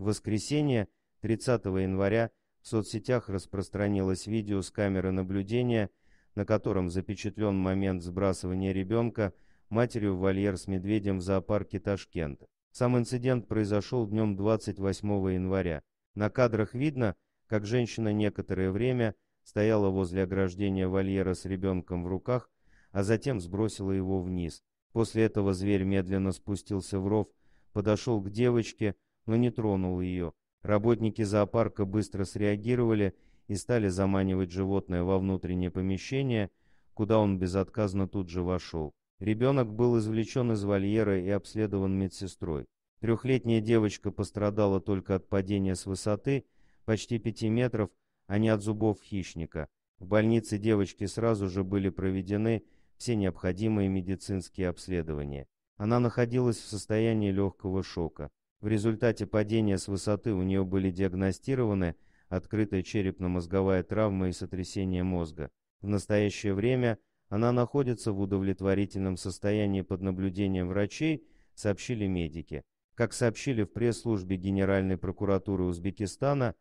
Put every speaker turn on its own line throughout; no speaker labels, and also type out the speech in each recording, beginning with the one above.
В воскресенье 30 января в соцсетях распространилось видео с камеры наблюдения, на котором запечатлен момент сбрасывания ребенка матерью в вольер с медведем в зоопарке Ташкента. Сам инцидент произошел днем 28 января. На кадрах видно, как женщина некоторое время стояла возле ограждения вольера с ребенком в руках, а затем сбросила его вниз. После этого зверь медленно спустился в ров, подошел к девочке, но не тронул ее. Работники зоопарка быстро среагировали и стали заманивать животное во внутреннее помещение, куда он безотказно тут же вошел. Ребенок был извлечен из вольера и обследован медсестрой. Трехлетняя девочка пострадала только от падения с высоты почти пяти метров, а не от зубов хищника. В больнице девочки сразу же были проведены все необходимые медицинские обследования. Она находилась в состоянии легкого шока. В результате падения с высоты у нее были диагностированы открытая черепно-мозговая травма и сотрясение мозга. В настоящее время она находится в удовлетворительном состоянии под наблюдением врачей, сообщили медики. Как сообщили в пресс-службе Генеральной прокуратуры Узбекистана,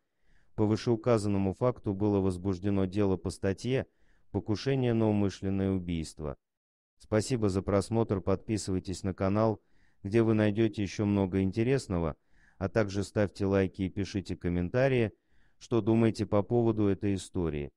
по вышеуказанному факту было возбуждено дело по статье «Покушение на умышленное убийство». Спасибо за просмотр, подписывайтесь на канал, где вы найдете еще много интересного, а также ставьте лайки и пишите комментарии, что думаете по поводу этой истории.